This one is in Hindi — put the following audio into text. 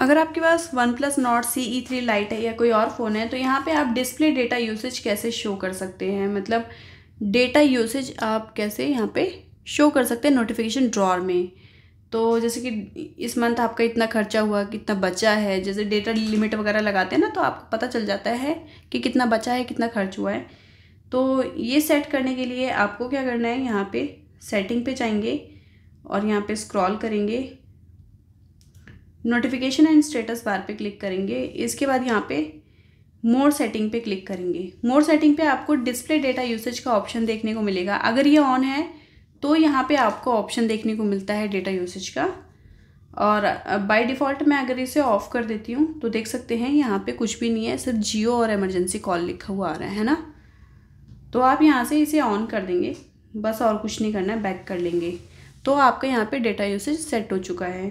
अगर आपके पास one plus Nord C E three Lite है या कोई और फ़ोन है तो यहाँ पे आप डिस्प्ले डेटा यूसेज कैसे शो कर सकते हैं मतलब डेटा यूसेज आप कैसे यहाँ पे शो कर सकते हैं नोटिफिकेशन ड्रॉर में तो जैसे कि इस मंथ आपका इतना खर्चा हुआ कितना बचा है जैसे डेटा लिमिट वगैरह लगाते हैं ना तो आपको पता चल जाता है कि कितना बचा है कितना खर्च हुआ है तो ये सेट करने के लिए आपको क्या करना है यहाँ पे सेटिंग पे जाएंगे और यहाँ पे स्क्रॉल करेंगे नोटिफिकेशन एंड स्टेटस बार पे क्लिक करेंगे इसके बाद यहाँ पे मोर सेटिंग पे क्लिक करेंगे मोर सेटिंग पे आपको डिस्प्ले डेटा यूसेज का ऑप्शन देखने को मिलेगा अगर ये ऑन है तो यहाँ पे आपको ऑप्शन देखने को मिलता है डेटा यूसेज का और बाय डिफ़ॉल्ट मैं अगर इसे ऑफ़ कर देती हूँ तो देख सकते हैं यहाँ पे कुछ भी नहीं है सिर्फ जियो और एमरजेंसी कॉल लिखा हुआ आ रहा है ना तो आप यहाँ से इसे ऑन कर देंगे बस और कुछ नहीं करना है बैक कर लेंगे तो आपका यहाँ पे डेटा यूसेज सेट हो चुका है